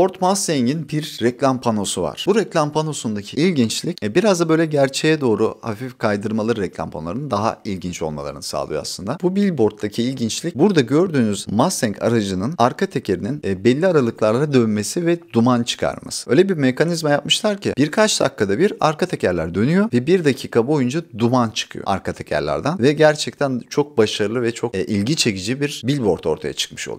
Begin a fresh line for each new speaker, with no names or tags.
Port Mustang'in bir reklam panosu var. Bu reklam panosundaki ilginçlik e, biraz da böyle gerçeğe doğru hafif kaydırmaları reklam panolarının daha ilginç olmalarını sağlıyor aslında. Bu billboard'daki ilginçlik burada gördüğünüz Mustang aracının arka tekerinin e, belli aralıklarla dönmesi ve duman çıkarması. Öyle bir mekanizma yapmışlar ki birkaç dakikada bir arka tekerler dönüyor ve bir dakika boyunca duman çıkıyor arka tekerlerden ve gerçekten çok başarılı ve çok e, ilgi çekici bir billboard ortaya çıkmış oluyor.